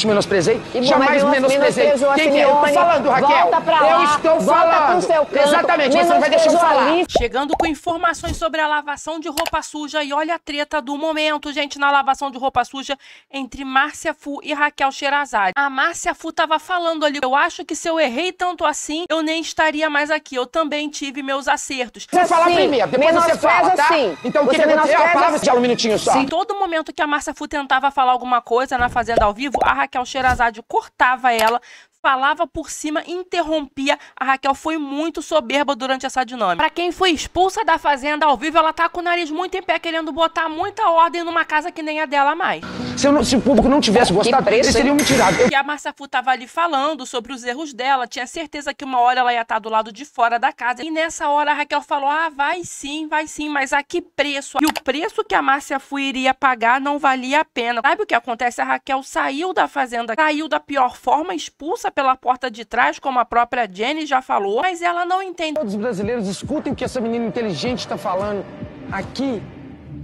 te menosprezei? E, Jamais menos, menosprezei. Quem que é? Eu tô falando, Raquel. Volta pra lá, eu estou falando. Canto, Exatamente, você não vai deixar eu falar. Chegando com informações sobre a lavação de roupa suja e olha a treta do momento, gente, na lavação de roupa suja entre Márcia Fu e Raquel Xerazade. A Márcia Fu tava falando ali, eu acho que se eu errei tanto assim, eu nem estaria mais aqui. Eu também tive meus acertos. Você fala sim. primeiro, depois menos você fala, tá? Sim. Então você que, que aconteceu? É a assim. um minutinho só. Sim, todo momento que a Márcia Fu tentava falar alguma coisa na Fazenda ao vivo, a Raquel Raquel Xerazade cortava ela, falava por cima, interrompia. A Raquel foi muito soberba durante essa dinâmica. Para quem foi expulsa da fazenda ao vivo, ela tá com o nariz muito em pé, querendo botar muita ordem numa casa que nem a dela mais. Se, não, se o público não tivesse gostado, preço, eles teriam me tirado. E a Marcia Fu tava ali falando sobre os erros dela, tinha certeza que uma hora ela ia estar tá do lado de fora da casa. E nessa hora a Raquel falou, ah, vai sim, vai sim, mas a que preço? E o preço que a Márcia Fu iria pagar não valia a pena. Sabe o que acontece? A Raquel saiu da fazenda, saiu da pior forma, expulsa pela porta de trás, como a própria Jenny já falou, mas ela não entende. Todos os brasileiros escutem o que essa menina inteligente está falando. Aqui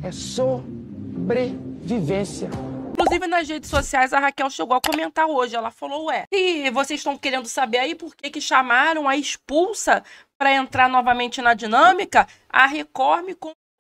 é sobrevivência. Inclusive, nas redes sociais, a Raquel chegou a comentar hoje. Ela falou, ué, e vocês estão querendo saber aí por que, que chamaram a expulsa para entrar novamente na dinâmica? A Record me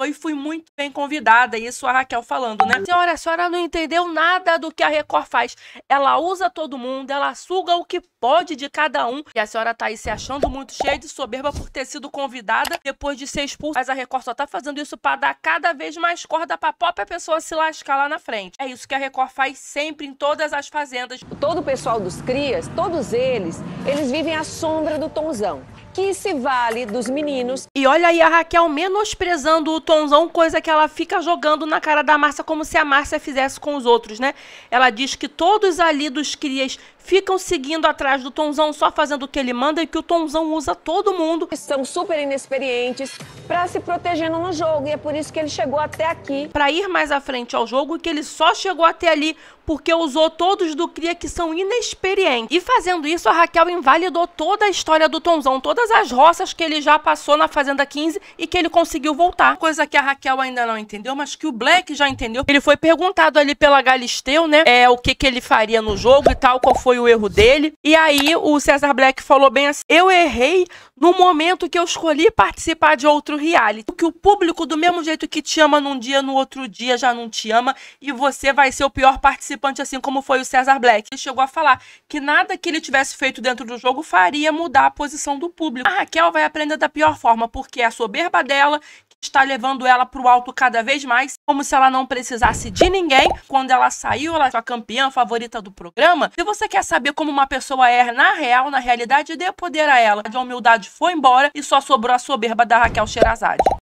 e fui muito bem convidada. Isso a Raquel falando, né? Senhora, a senhora não entendeu nada do que a Record faz. Ela usa todo mundo, ela suga o que pode de cada um. E a senhora tá aí se achando muito cheia de soberba por ter sido convidada depois de ser expulsa. Mas a Record só tá fazendo isso para dar cada vez mais corda pra própria pessoa se lascar lá na frente. É isso que a Record faz sempre em todas as fazendas. Todo o pessoal dos Crias, todos eles, eles vivem à sombra do Tonzão que se vale dos meninos. E olha aí a Raquel menosprezando o Tonzão, coisa que ela fica jogando na cara da Márcia como se a Márcia fizesse com os outros, né? Ela diz que todos ali dos crias ficam seguindo atrás do Tonzão, só fazendo o que ele manda e que o Tonzão usa todo mundo. São super inexperientes para se protegendo no jogo e é por isso que ele chegou até aqui. Para ir mais à frente ao jogo, que ele só chegou até ali porque usou todos do cria que são inexperientes. E fazendo isso, a Raquel invalidou toda a história do Tonzão, todas as roças que ele já passou na Fazenda 15 e que ele conseguiu voltar. Coisa que a Raquel ainda não entendeu, mas que o Black já entendeu. Ele foi perguntado ali pela Galisteu, né, é, o que, que ele faria no jogo e tal, qual foi o erro dele. E aí o César Black falou bem assim, eu errei no momento que eu escolhi participar de outro reality. Porque o público, do mesmo jeito que te ama num dia, no outro dia já não te ama e você vai ser o pior participante participante, assim como foi o César Black. Ele chegou a falar que nada que ele tivesse feito dentro do jogo faria mudar a posição do público. A Raquel vai aprender da pior forma, porque é a soberba dela que está levando ela para o alto cada vez mais, como se ela não precisasse de ninguém. Quando ela saiu, ela foi a campeã favorita do programa. Se você quer saber como uma pessoa é na real, na realidade, dê poder a ela. A humildade foi embora e só sobrou a soberba da Raquel Sherazade.